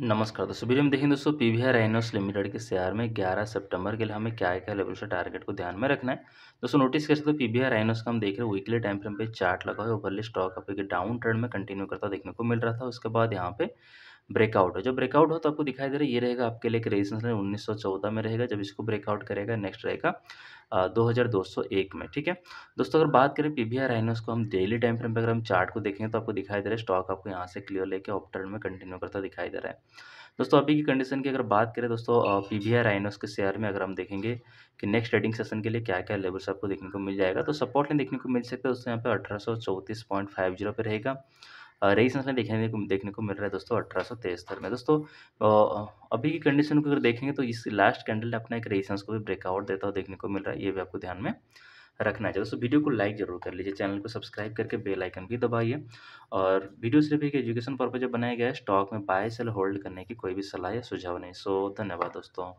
नमस्कार दोस्तों वीडियो में देखें दोस्तों पी वी आर लिमिटेड के शेयर में 11 सितंबर के लिए हमें क्या क्या लेवल से टारगेट को ध्यान में रखना है दोस्तों नोटिस कर सकते हो पी वी आर आइनोस का हम देख रहे हैं वीकली टाइम फ्रेम पे चार्ट लगा हुआ है ओवरली स्टॉक आपके डाउन ट्रेंड में कंटिन्यू करता देखने को मिल रहा था उसके बाद यहाँ पे ब्रेकआउट हो जब ब्रेकआउट हो तो आपको दिखाई दे रहा है ये रहेगा आपके लिए रेजिस्टेंस लाइन 1914 में रहेगा जब इसको ब्रेकआउट करेगा नेक्स्ट रहेगा दो हज़ार दो सौ एक में ठीक है दोस्तों अगर बात करें पी वी आर आइनस को हम डेली टाइम फ्रेम पर अगर हम चार्ट को देखें तो आपको दिखाई दे रहा है स्टॉक आपको यहाँ से क्लियर लेके ऑप में कंटिन्यू करता दिखाई दे रहा है दोस्तों अभी की कंडीशन की अगर बात करें दोस्तों पी वी आर के शेयर में अगर हम देखेंगे कि नेक्स्ट ट्रेडिंग सेशन के लिए क्या क्या लेवल्स आपको देखने को मिल जाएगा तो सपोर्ट लाइन देखने को मिल सकता है दोस्तों यहाँ पे अठारह सौ चौंतीस पॉइंट फाइव जीरो पर रहेगा रेजिस्टेंस लाइन देखने को देखने को मिल रहा है दोस्तों अठारह में दोस्तों अभी की कंडीशन को अगर देखेंगे तो इस लास्ट कैंडल ने अपना एक रेजिस्टेंस को भी ब्रेकआउट देता हुआ देखने को मिल रहा है ये भी आपको ध्यान में रखना चाहिए दोस्तों वीडियो को लाइक जरूर कर लीजिए चैनल को सब्सक्राइब करके बेल आइकन भी दबाइए और वीडियो सिर्फ एक एजुकेशन पर्पज बनाया गया है स्टॉक में बाय सेल होल्ड करने की कोई भी सलाह या सुझाव नहीं सो धन्यवाद दोस्तों